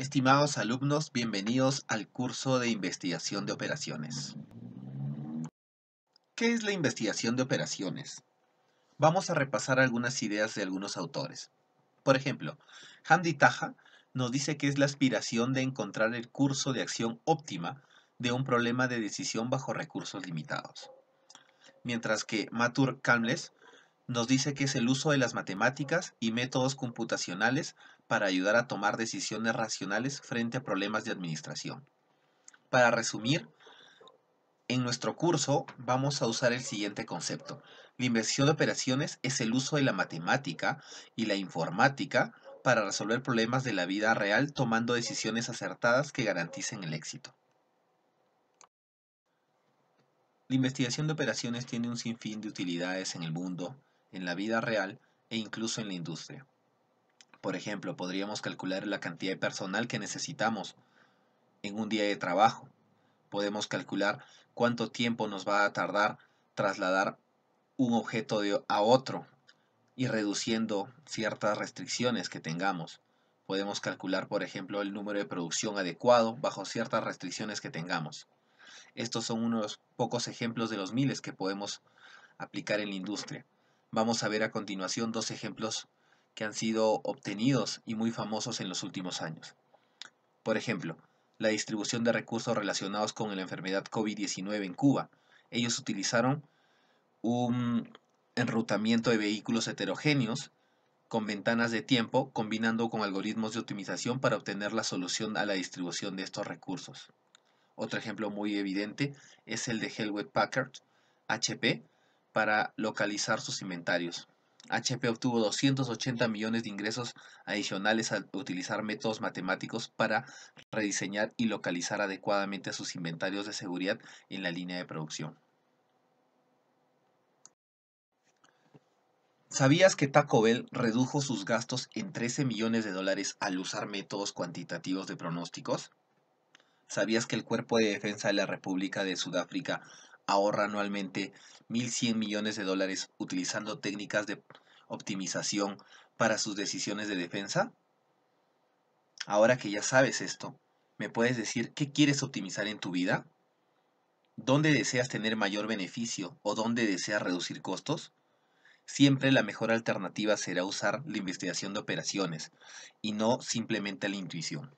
Estimados alumnos, bienvenidos al curso de investigación de operaciones. ¿Qué es la investigación de operaciones? Vamos a repasar algunas ideas de algunos autores. Por ejemplo, Handy Taha nos dice que es la aspiración de encontrar el curso de acción óptima de un problema de decisión bajo recursos limitados. Mientras que Matur Kamles nos dice que es el uso de las matemáticas y métodos computacionales para ayudar a tomar decisiones racionales frente a problemas de administración. Para resumir, en nuestro curso vamos a usar el siguiente concepto. La inversión de operaciones es el uso de la matemática y la informática para resolver problemas de la vida real tomando decisiones acertadas que garanticen el éxito. La investigación de operaciones tiene un sinfín de utilidades en el mundo en la vida real e incluso en la industria. Por ejemplo, podríamos calcular la cantidad de personal que necesitamos en un día de trabajo. Podemos calcular cuánto tiempo nos va a tardar trasladar un objeto de a otro y reduciendo ciertas restricciones que tengamos. Podemos calcular, por ejemplo, el número de producción adecuado bajo ciertas restricciones que tengamos. Estos son unos pocos ejemplos de los miles que podemos aplicar en la industria. Vamos a ver a continuación dos ejemplos que han sido obtenidos y muy famosos en los últimos años. Por ejemplo, la distribución de recursos relacionados con la enfermedad COVID-19 en Cuba. Ellos utilizaron un enrutamiento de vehículos heterogéneos con ventanas de tiempo, combinando con algoritmos de optimización para obtener la solución a la distribución de estos recursos. Otro ejemplo muy evidente es el de Hewlett Packard, HP, para localizar sus inventarios. HP obtuvo 280 millones de ingresos adicionales al utilizar métodos matemáticos para rediseñar y localizar adecuadamente sus inventarios de seguridad en la línea de producción. ¿Sabías que Taco Bell redujo sus gastos en 13 millones de dólares al usar métodos cuantitativos de pronósticos? ¿Sabías que el Cuerpo de Defensa de la República de Sudáfrica ahorra anualmente 1.100 millones de dólares utilizando técnicas de optimización para sus decisiones de defensa? Ahora que ya sabes esto, ¿me puedes decir qué quieres optimizar en tu vida? ¿Dónde deseas tener mayor beneficio o dónde deseas reducir costos? Siempre la mejor alternativa será usar la investigación de operaciones y no simplemente la intuición.